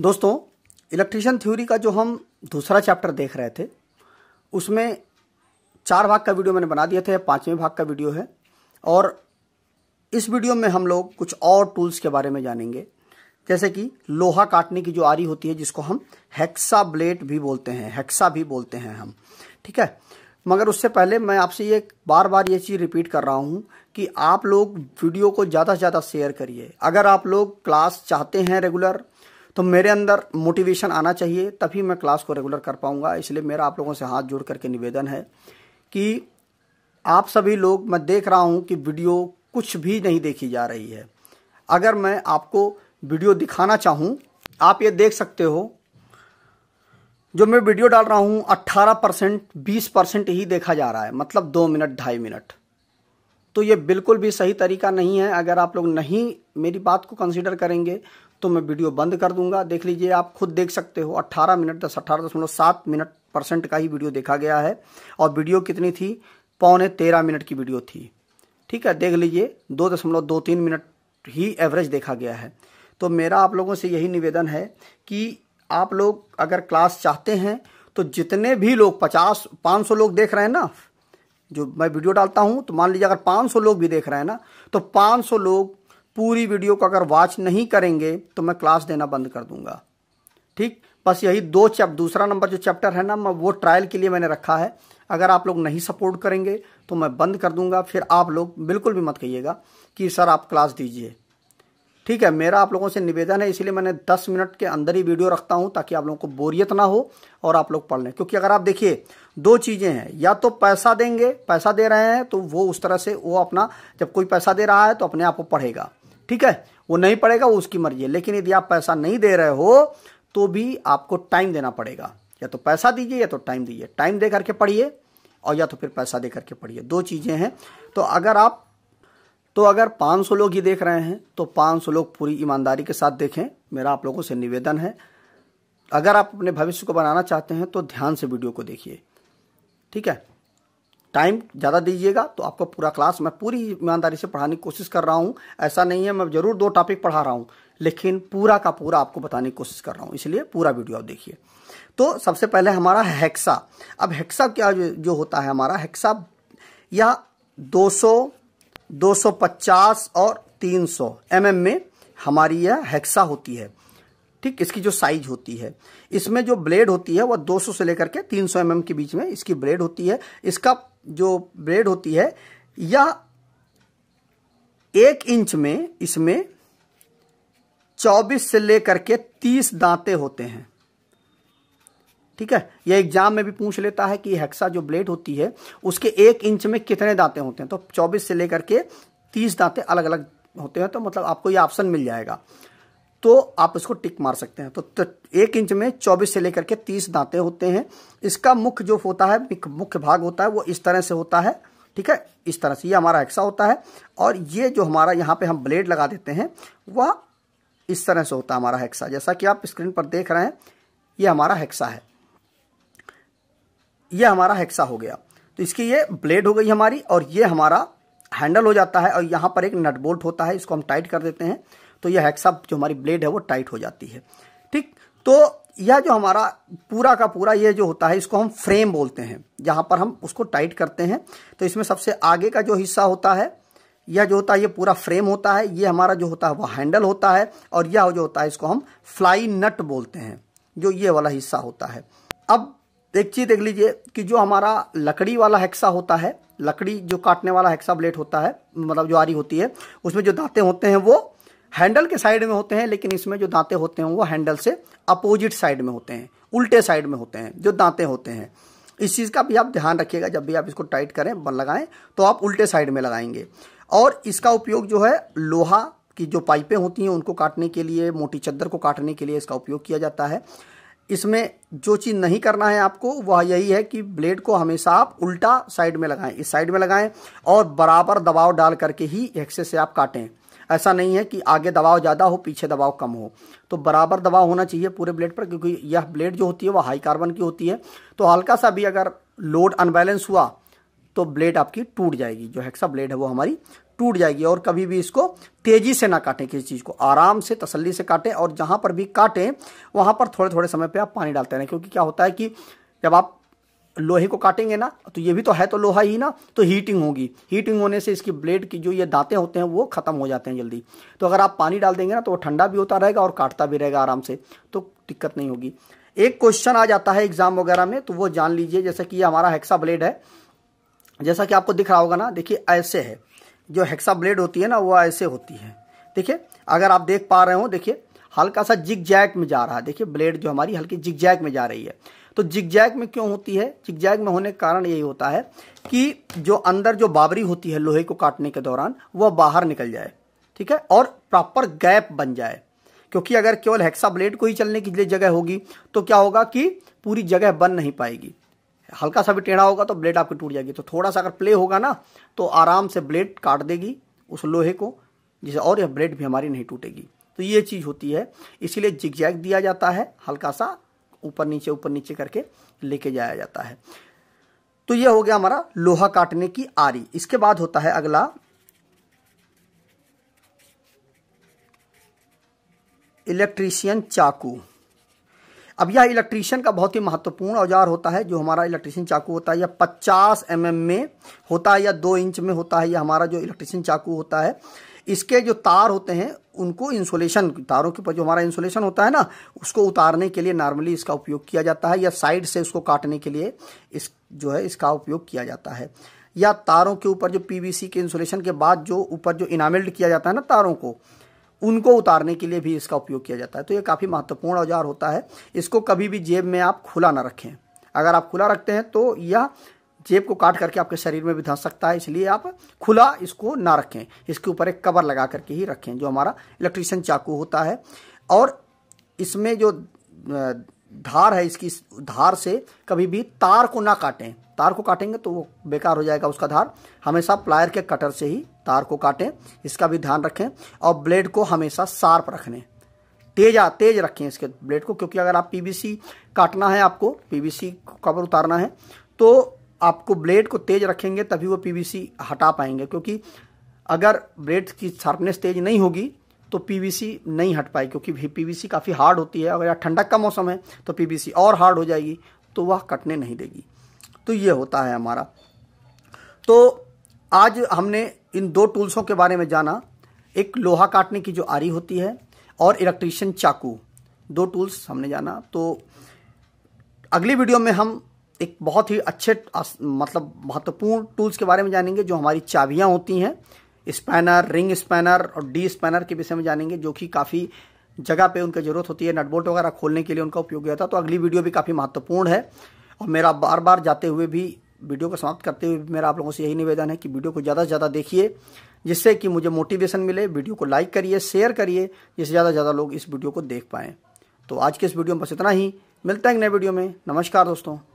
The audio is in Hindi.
दोस्तों इलेक्ट्रिशियन थ्योरी का जो हम दूसरा चैप्टर देख रहे थे उसमें चार भाग का वीडियो मैंने बना दिया था पाँचवें भाग का वीडियो है और इस वीडियो में हम लोग कुछ और टूल्स के बारे में जानेंगे जैसे कि लोहा काटने की जो आरी होती है जिसको हम हेक्सा ब्लेड भी बोलते हैं हेक्सा भी बोलते हैं हम ठीक है मगर उससे पहले मैं आपसे ये बार बार ये चीज़ रिपीट कर रहा हूँ कि आप लोग वीडियो को ज़्यादा से ज़्यादा शेयर करिए अगर आप लोग क्लास चाहते हैं रेगुलर तो मेरे अंदर मोटिवेशन आना चाहिए तभी मैं क्लास को रेगुलर कर पाऊंगा इसलिए मेरा आप लोगों से हाथ जोड़ करके निवेदन है कि आप सभी लोग मैं देख रहा हूँ कि वीडियो कुछ भी नहीं देखी जा रही है अगर मैं आपको वीडियो दिखाना चाहूँ आप ये देख सकते हो जो मैं वीडियो डाल रहा हूँ अट्ठारह परसेंट बीस परसेंट ही देखा जा रहा है मतलब दो मिनट ढाई मिनट तो ये बिल्कुल भी सही तरीका नहीं है अगर आप लोग नहीं मेरी बात को कंसिडर करेंगे तो मैं वीडियो बंद कर दूंगा देख लीजिए आप खुद देख सकते हो 18 मिनट दस अट्ठारह दशमलव सात मिनट परसेंट का ही वीडियो देखा गया है और वीडियो कितनी थी पौने तेरह मिनट की वीडियो थी ठीक है देख लीजिए दो दशमलव दो तीन मिनट ही एवरेज देखा गया है तो मेरा आप लोगों से यही निवेदन है कि आप लोग अगर क्लास चाहते हैं तो जितने भी लोग पचास पाँच सौ लोग देख रहे हैं ना जो मैं वीडियो डालता हूँ तो मान लीजिए अगर पाँच सौ लोग भी देख रहे हैं ना तो पाँच सौ लोग पूरी वीडियो को अगर वॉच नहीं करेंगे तो मैं क्लास देना बंद कर दूंगा ठीक बस यही दो चैप दूसरा नंबर जो चैप्टर है ना मैं वो ट्रायल के लिए मैंने रखा है अगर आप लोग नहीं सपोर्ट करेंगे तो मैं बंद कर दूंगा फिर आप लोग बिल्कुल भी मत कहिएगा कि सर आप क्लास दीजिए ठीक है मेरा आप लोगों से निवेदन है इसलिए मैंने 10 मिनट के अंदर ही वीडियो रखता हूं ताकि आप लोगों को बोरियत ना हो और आप लोग पढ़ लें क्योंकि अगर आप देखिए दो चीज़ें हैं या तो पैसा देंगे पैसा दे रहे हैं तो वो उस तरह से वो अपना जब कोई पैसा दे रहा है तो अपने आप को पढ़ेगा ठीक है वो नहीं पड़ेगा वो उसकी मर्जी है लेकिन यदि आप पैसा नहीं दे रहे हो तो भी आपको टाइम देना पड़ेगा या तो पैसा दीजिए या तो टाइम दीजिए टाइम दे करके पढ़िए और या तो फिर पैसा दे करके पढ़िए दो चीज़ें हैं तो अगर आप तो अगर 500 लोग ही देख रहे हैं तो 500 लोग पूरी ईमानदारी के साथ देखें मेरा आप लोगों से निवेदन है अगर आप अपने भविष्य को बनाना चाहते हैं तो ध्यान से वीडियो को देखिए ठीक है टाइम ज़्यादा दीजिएगा तो आपको पूरा क्लास मैं पूरी ईमानदारी से पढ़ाने की कोशिश कर रहा हूँ ऐसा नहीं है मैं ज़रूर दो टॉपिक पढ़ा रहा हूँ लेकिन पूरा का पूरा आपको बताने की कोशिश कर रहा हूँ इसलिए पूरा वीडियो आप देखिए तो सबसे पहले हमारा हेक्सा अब हेक्सा क्या जो होता है हमारा हेक्सा यह 200 250 और 300 सौ mm में हमारी यह हेक्सा होती है ठीक इसकी जो साइज होती है इसमें जो ब्लेड होती है वह 200 से लेकर के 300 सौ mm के बीच में इसकी ब्लेड होती है इसका जो ब्रेड होती है यह एक इंच में इसमें चौबीस से लेकर के तीस दांते होते हैं ठीक है यह एग्जाम में भी पूछ लेता है कि हेक्सा जो ब्लेड होती है उसके एक इंच में कितने दांते होते हैं तो चौबीस से लेकर के तीस दांते अलग अलग होते हैं तो मतलब आपको यह ऑप्शन मिल जाएगा तो आप इसको टिक मार सकते हैं तो, तो एक इंच में 24 से लेकर के 30 दांते होते हैं इसका मुख्य जो होता है मुख्य भाग होता है वो इस तरह से होता है ठीक है इस तरह से ये हमारा एक्सा होता है और ये जो हमारा यहाँ पे हम ब्लेड लगा देते हैं वह इस तरह से होता है हमारा हेक्सा जैसा कि आप स्क्रीन पर देख रहे हैं ये हमारा हेक्सा है ये हमारा हेक्सा हो गया तो इसकी ये ब्लेड हो गई हमारी और ये हमारा हैंडल हो जाता है और यहाँ पर एक नट बोल्ट होता है इसको हम टाइट कर देते हैं तो यह हेक्सा जो हमारी ब्लेड है वो टाइट हो जाती है ठीक तो यह जो हमारा पूरा का पूरा ये जो होता है इसको हम फ्रेम बोलते हैं जहाँ पर हम उसको टाइट करते हैं तो इसमें सबसे आगे का जो हिस्सा होता है यह जो होता है ये पूरा फ्रेम होता है ये हमारा जो होता है वह हैंडल होता है और यह जो होता है इसको हम फ्लाई नट बोलते हैं जो ये वाला हिस्सा होता है अब एक चीज़ देख लीजिए कि जो हमारा लकड़ी वाला हेक्सा होता है लकड़ी जो काटने वाला हेक्सा ब्लेड होता है मतलब जो आरी होती है उसमें जो दाते होते हैं वो हैंडल के साइड में होते हैं लेकिन इसमें जो दांते होते हैं वो हैंडल से अपोजिट साइड में होते हैं उल्टे साइड में होते हैं जो दांते होते हैं इस चीज़ का भी आप ध्यान रखिएगा जब भी आप इसको टाइट करें लगाएं तो आप उल्टे साइड में लगाएंगे और इसका उपयोग जो है लोहा की जो पाइपें होती हैं उनको काटने के लिए मोटी चद्दर को काटने के लिए इसका उपयोग किया जाता है इसमें जो चीज़ नहीं करना है आपको वह यही है कि ब्लेड को हमेशा आप उल्टा साइड में लगाएं इस साइड में लगाएं और बराबर दबाव डाल करके ही हेक्से से आप काटें ऐसा नहीं है कि आगे दबाव ज़्यादा हो पीछे दबाव कम हो तो बराबर दबाव होना चाहिए पूरे ब्लेड पर क्योंकि यह ब्लेड जो होती है वह हाई कार्बन की होती है तो हल्का सा भी अगर लोड अनबैलेंस हुआ तो ब्लेड आपकी टूट जाएगी जो हेक्सा ब्लेड है वो हमारी टूट जाएगी और कभी भी इसको तेजी से ना काटें किसी चीज़ को आराम से तसल्ली से काटें और जहाँ पर भी काटें वहाँ पर थोड़े थोड़े समय पर आप पानी डालते रहें क्योंकि क्या होता है कि जब आप लोहे को काटेंगे ना तो ये भी तो है तो लोहा ही ना तो हीटिंग होगी हीटिंग होने से इसकी ब्लेड की जो ये दांतें होते हैं वो ख़त्म हो जाते हैं जल्दी तो अगर आप पानी डाल देंगे ना तो वो ठंडा भी होता रहेगा और काटता भी रहेगा आराम से तो दिक्कत नहीं होगी एक क्वेश्चन आ जाता है एग्जाम वगैरह में तो वो जान लीजिए जैसे कि ये हमारा हेक्सा ब्लेड है जैसा कि आपको दिख रहा होगा ना देखिए ऐसे है जो हेक्सा ब्लेड होती है ना वो ऐसे होती है देखिए अगर आप देख पा रहे हो देखिए हल्का सा जिग जैक में जा रहा है देखिए ब्लेड जो हमारी हल्की जिग जैक में जा रही है तो जिगजैग में क्यों होती है जिगजैग में होने का कारण यही होता है कि जो अंदर जो बाबरी होती है लोहे को काटने के दौरान वह बाहर निकल जाए ठीक है और प्रॉपर गैप बन जाए क्योंकि अगर केवल हेक्सा ब्लेड को ही चलने की लिए जगह होगी तो क्या होगा कि पूरी जगह बन नहीं पाएगी हल्का सा भी टेढ़ा होगा तो ब्लेड आपकी टूट जाएगी तो थोड़ा सा अगर प्ले होगा ना तो आराम से ब्लेड काट देगी उस लोहे को जिसे और यह ब्लेड भी हमारी नहीं टूटेगी तो ये चीज़ होती है इसीलिए जिगजैग दिया जाता है हल्का सा ऊपर नीचे ऊपर नीचे करके लेके जाया जाता है तो यह हो गया हमारा लोहा काटने की आरी इसके बाद होता है अगला इलेक्ट्रीशियन चाकू अब यह इलेक्ट्रीशियन का बहुत ही महत्वपूर्ण औजार होता है जो हमारा इलेक्ट्रीशियन चाकू होता है या 50 एम mm में होता है या दो इंच में होता है यह हमारा जो इलेक्ट्रीशियन चाकू होता है इसके जो तार होते हैं उनको इंसुलेशन तारों के ऊपर जो हमारा इंसुलेशन होता है ना उसको उतारने के लिए नॉर्मली इसका उपयोग किया जाता है या साइड से उसको काटने के लिए इस जो है इसका उपयोग किया जाता है या तारों के ऊपर जो पीवीसी के इंसुलेशन के बाद जो ऊपर जो इनामिल्ड किया जाता है ना तारों को उनको उतारने के लिए भी इसका उपयोग किया जाता है तो ये काफ़ी महत्वपूर्ण औजार होता है इसको कभी भी जेब में आप खुला ना रखें अगर आप खुला रखते हैं तो यह जेब को काट करके आपके शरीर में भी धंस सकता है इसलिए आप खुला इसको ना रखें इसके ऊपर एक कवर लगा करके ही रखें जो हमारा इलेक्ट्रिशियन चाकू होता है और इसमें जो धार है इसकी धार से कभी भी तार को ना काटें तार को काटेंगे तो वो बेकार हो जाएगा उसका धार हमेशा प्लायर के कटर से ही तार को काटें इसका भी ध्यान रखें और ब्लेड को हमेशा शार्प रखने तेज आ तेज रखें इसके ब्लेड को क्योंकि अगर आप पीवीसी काटना है आपको पीवीसी कवर उतारना है तो आपको ब्लेड को तेज रखेंगे तभी वो पीवीसी हटा पाएंगे क्योंकि अगर ब्लेड की शार्पनेस तेज नहीं होगी तो पीवीसी नहीं हट पाएगी क्योंकि पीवीसी काफ़ी हार्ड होती है अगर ठंडक का मौसम है तो पीवीसी और हार्ड हो जाएगी तो वह कटने नहीं देगी तो ये होता है हमारा तो आज हमने इन दो टूल्सों के बारे में जाना एक लोहा काटने की जो आरी होती है और इलेक्ट्रीशियन चाकू दो टूल्स हमने जाना तो अगली वीडियो में हम एक बहुत ही अच्छे मतलब महत्वपूर्ण टूल्स के बारे में जानेंगे जो हमारी चाबियाँ होती हैं स्पैनर रिंग स्पैनर और डी स्पैनर के विषय में जानेंगे जो कि काफ़ी जगह पे उनकी ज़रूरत होती है नटबोल्ट वगैरह खोलने के लिए उनका उपयोग किया था तो अगली वीडियो भी काफ़ी महत्वपूर्ण है और मेरा बार बार जाते हुए भी वीडियो को समाप्त करते हुए मेरा आप लोगों से यही निवेदन है कि वीडियो को ज़्यादा से ज़्यादा देखिए जिससे कि मुझे मोटिवेशन मिले वीडियो को लाइक करिए शेयर करिए जिससे ज़्यादा से ज़्यादा लोग इस वीडियो को देख पाएँ तो आज के इस वीडियो में बस इतना ही मिलता है एक नए वीडियो में नमस्कार दोस्तों